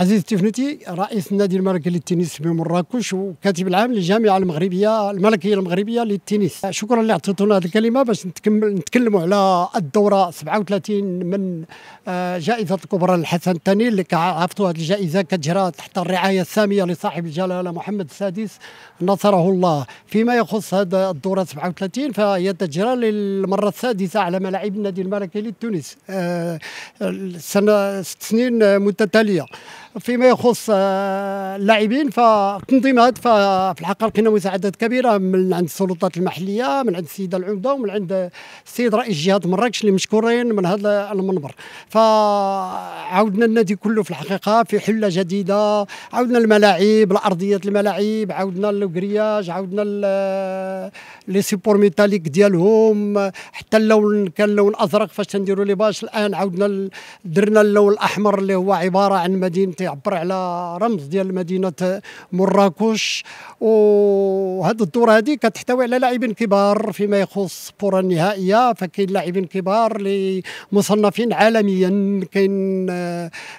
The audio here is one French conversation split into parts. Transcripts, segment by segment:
عزيز التفنتي رئيس النادي الملكي للتنس بمراكش وكاتب العام للجامعه المغربيه الملكيه المغربيه للتنس شكرا اللي اعطيتونا هذه الكلمه باش نتكمل نتكلموا على الدوره 37 من آه، جائزه الكبرى للحسن الثاني اللي عرفتوا هذه الجائزه كتجرى تحت الرعايه الساميه لصاحب الجلاله محمد السادس نصره الله فيما يخص هذا الدوره 37 فهي تجرى للمره السادسه على ملاعب النادي الملكي للتنس السنه آه، ست سنين متتاليه فيما يخص آه، اللاعبين فالتنظيمات ففي الحقيقه لقينا مساعدات كبيره من عند السلطات المحليه من عند السيده العمده ومن عند السيد رئيس جهه مراكش اللي مشكورين من هذا المنبر فعودنا النادي كله في الحقيقه في حله جديده عاودنا الملاعب الارضيه الملاعب عاودنا الكرياج عاودنا آه، لي سيبور ميتاليك ديالهم حتى اللون كان لون ازرق فاش تنديروا لي باش الان عاودنا درنا اللون الاحمر اللي هو عباره عن مدينه تيعبر على رمز ديال مدينه مراكش وهذه الدوره هذه كتحتوي على لاعبين كبار فيما يخص الكره النهائيه فكاين لاعبين كبار اللي مصنفين عالميا كاين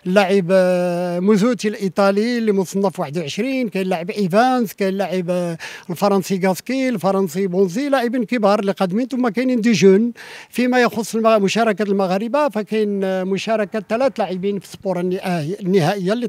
اللاعب آه، آه، موزوتي الايطالي اللي مصنف 21 كاين لاعب ايفانس كاين لاعب آه، الفرنسي غاسكي الفرنسي بونزي لاعبين كبار اللي قادمين ثم كاينين دي جون فيما يخص مشاركه المغاربه فكاين مشاركه ثلاث لاعبين في السبور النهائيه اللي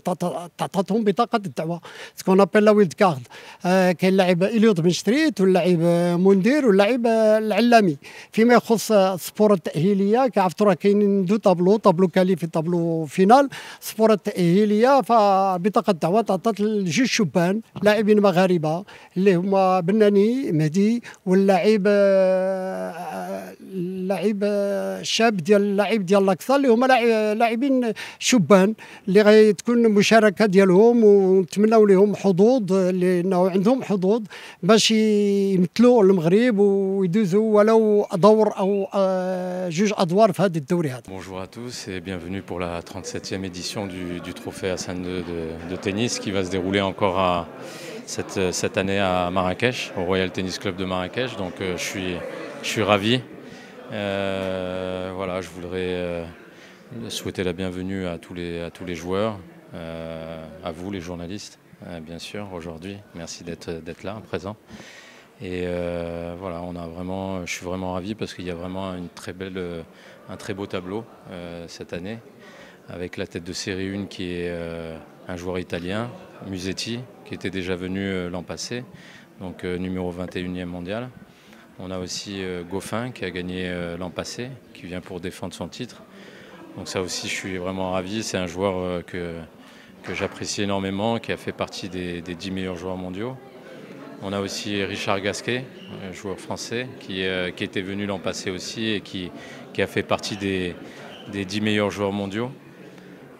تعطاتهم بطاقه الدعوه سكون ابيل لا ويلد كارد آه، كاين لاعب اليوت بن شتريت واللاعب آه، مندير واللاعب آه، العلامي فيما يخص السبور التاهيليه كعرفت راه كاينين دو طابلو طابلو في طابلو فينال السبور التاهيليه فبطاقه الدعوه تعطات لجوج شبان لاعبين مغاربه اللي هما بناني مهدي واللاعب اللاعب الشاب ديال اللاعب ديال لاكسا اللي هما لاعبين شبان اللي غيتكون ديالهم Bonjour à tous et bienvenue pour la 37e édition du, du trophée Hassan II de, tennis qui va se dérouler encore à cette, cette année à Marrakech, au Royal Tennis Club de Marrakech. Donc euh, je, suis, je suis ravi. Euh, voilà, je voudrais euh, souhaiter la bienvenue à tous les, à tous les joueurs, euh, à vous les journalistes, euh, bien sûr, aujourd'hui. Merci d'être euh, là, présent. Et voilà, on a vraiment, je suis vraiment ravi parce qu'il y a vraiment une très belle, un très beau tableau cette année, avec la tête de série 1 qui est un joueur italien, Musetti, qui était déjà venu l'an passé, donc numéro 21e mondial. On a aussi Goffin qui a gagné l'an passé, qui vient pour défendre son titre. Donc ça aussi, je suis vraiment ravi. C'est un joueur que que j'apprécie énormément, qui a fait partie des, dix 10 meilleurs joueurs mondiaux. On a aussi Richard Gasquet, joueur français, qui, euh, qui était venu l'an passé aussi et qui, qui a fait partie des, des, 10 meilleurs joueurs mondiaux.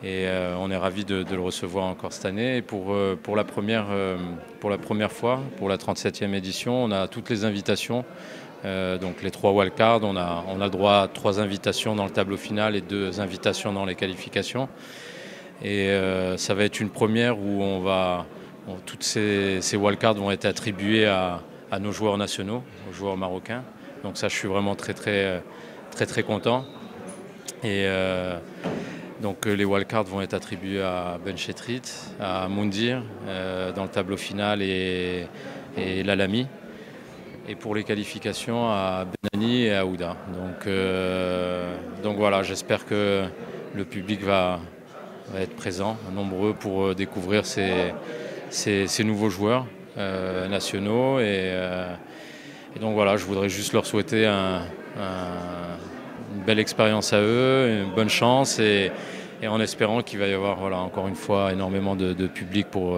Et euh, on est ravis de, le recevoir encore cette année. pour, euh, pour, la première, pour la première fois, pour la 37e édition, on a toutes les invitations. donc les trois wildcards, on a, on a droit à trois invitations dans le tableau final et deux invitations dans les qualifications. Et euh, ça va être une première où on va, toutes ces, wildcards vont être attribuées à, nos joueurs nationaux, aux joueurs marocains. Donc ça, je suis vraiment très très très très, content. Et euh, donc euh, les wildcards vont être attribués à Benchetrit, à Mundir dans le tableau final et, et Lalami. Et pour les qualifications à Benani et à Ouda. Donc, donc voilà, j'espère que le public va, être présents, nombreux pour euh, découvrir ces, nouveaux joueurs euh, nationaux. Euh, et, donc voilà, je voudrais juste leur souhaiter une belle expérience à eux, une bonne chance et, en espérant qu'il va y avoir voilà, encore une fois énormément de, public pour,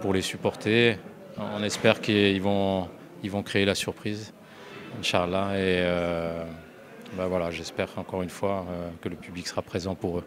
pour les supporter. On espère qu'ils vont, ils vont créer la surprise, Inch'Allah. Et bah voilà, j'espère encore une fois que le public sera présent pour eux.